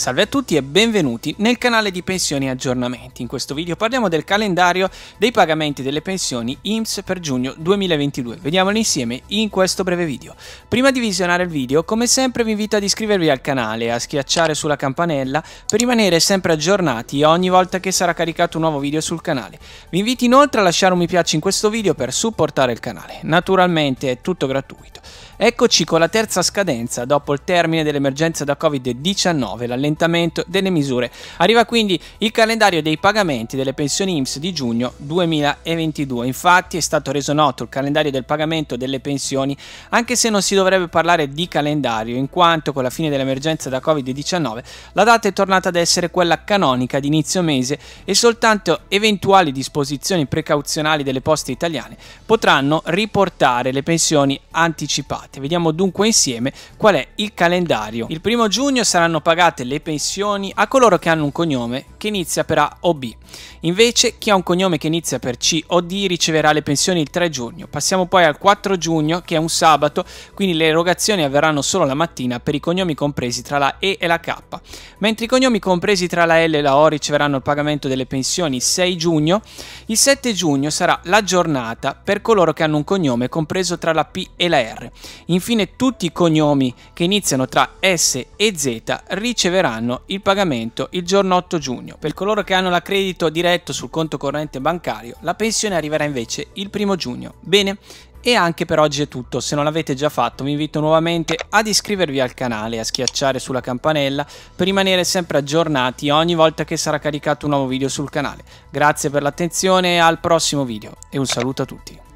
Salve a tutti e benvenuti nel canale di pensioni e aggiornamenti. In questo video parliamo del calendario dei pagamenti delle pensioni IMSS per giugno 2022. Vediamolo insieme in questo breve video. Prima di visionare il video, come sempre vi invito ad iscrivervi al canale e a schiacciare sulla campanella per rimanere sempre aggiornati ogni volta che sarà caricato un nuovo video sul canale. Vi invito inoltre a lasciare un mi piace in questo video per supportare il canale. Naturalmente è tutto gratuito. Eccoci con la terza scadenza dopo il termine dell'emergenza da Covid-19, l'allenamento l'orientamento delle misure. Arriva quindi il calendario dei pagamenti delle pensioni IMSS di giugno 2022. Infatti è stato reso noto il calendario del pagamento delle pensioni, anche se non si dovrebbe parlare di calendario, in quanto con la fine dell'emergenza da Covid-19 la data è tornata ad essere quella canonica di inizio mese e soltanto eventuali disposizioni precauzionali delle poste italiane potranno riportare le pensioni anticipate. Vediamo dunque insieme qual è il calendario. Il primo giugno saranno pagate le pensioni a coloro che hanno un cognome che inizia per A o B. Invece chi ha un cognome che inizia per C o D riceverà le pensioni il 3 giugno. Passiamo poi al 4 giugno che è un sabato, quindi le erogazioni avverranno solo la mattina per i cognomi compresi tra la E e la K, mentre i cognomi compresi tra la L e la O riceveranno il pagamento delle pensioni il 6 giugno. Il 7 giugno sarà la giornata per coloro che hanno un cognome compreso tra la P e la R. Infine tutti i cognomi che iniziano tra S e Z riceveranno il pagamento il giorno 8 giugno giugno. Per coloro che hanno l'accredito diretto sul conto corrente bancario, la pensione arriverà invece il primo giugno. Bene, e anche per oggi è tutto, se non l'avete già fatto vi invito nuovamente ad iscrivervi al canale e a schiacciare sulla campanella per rimanere sempre aggiornati ogni volta che sarà caricato un nuovo video sul canale. Grazie per l'attenzione, e al prossimo video e un saluto a tutti.